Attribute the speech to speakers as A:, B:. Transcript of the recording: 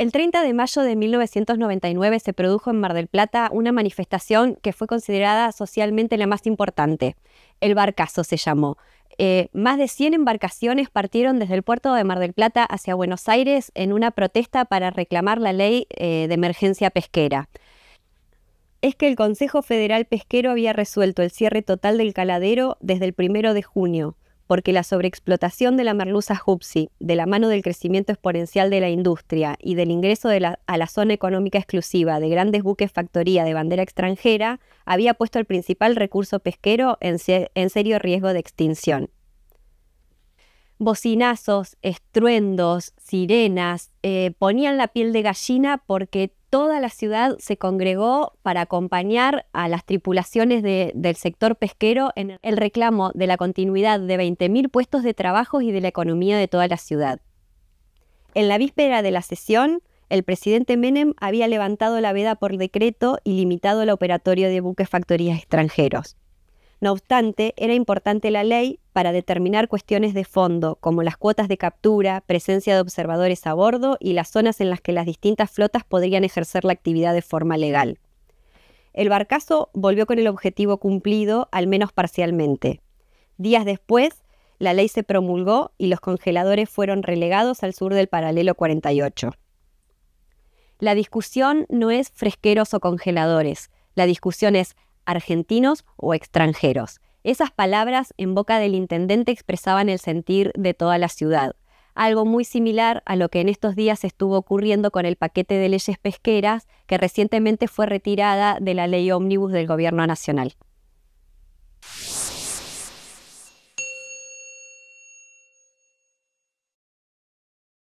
A: El 30 de mayo de 1999 se produjo en Mar del Plata una manifestación que fue considerada socialmente la más importante. El Barcazo se llamó. Eh, más de 100 embarcaciones partieron desde el puerto de Mar del Plata hacia Buenos Aires en una protesta para reclamar la ley eh, de emergencia pesquera. Es que el Consejo Federal Pesquero había resuelto el cierre total del caladero desde el primero de junio porque la sobreexplotación de la merluza hupsi, de la mano del crecimiento exponencial de la industria y del ingreso a la zona económica exclusiva de grandes buques factoría de bandera extranjera, había puesto al principal recurso pesquero en, serio riesgo de extinción. Bocinazos, estruendos, sirenas, eh, ponían la piel de gallina porque toda la ciudad se congregó para acompañar a las tripulaciones del sector pesquero en el reclamo de la continuidad de 20.000 puestos de trabajo y de la economía de toda la ciudad. En la víspera de la sesión, el presidente Menem había levantado la veda por decreto y limitado el operatorio de buques factorías extranjeros. No obstante, era importante la ley para determinar cuestiones de fondo, como las cuotas de captura, presencia de observadores a bordo y las zonas en las que las distintas flotas podrían ejercer la actividad de forma legal. El barcazo volvió con el objetivo cumplido, al menos parcialmente. Días después, la ley se promulgó y los congeladores fueron relegados al sur del paralelo 48. La discusión no es fresqueros o congeladores, la discusión es argentinos o extranjeros. Esas palabras en boca del intendente expresaban el sentir de toda la ciudad, algo muy similar a lo que en estos días estuvo ocurriendo con el paquete de leyes pesqueras que recientemente fue retirada de la ley ómnibus del Gobierno Nacional.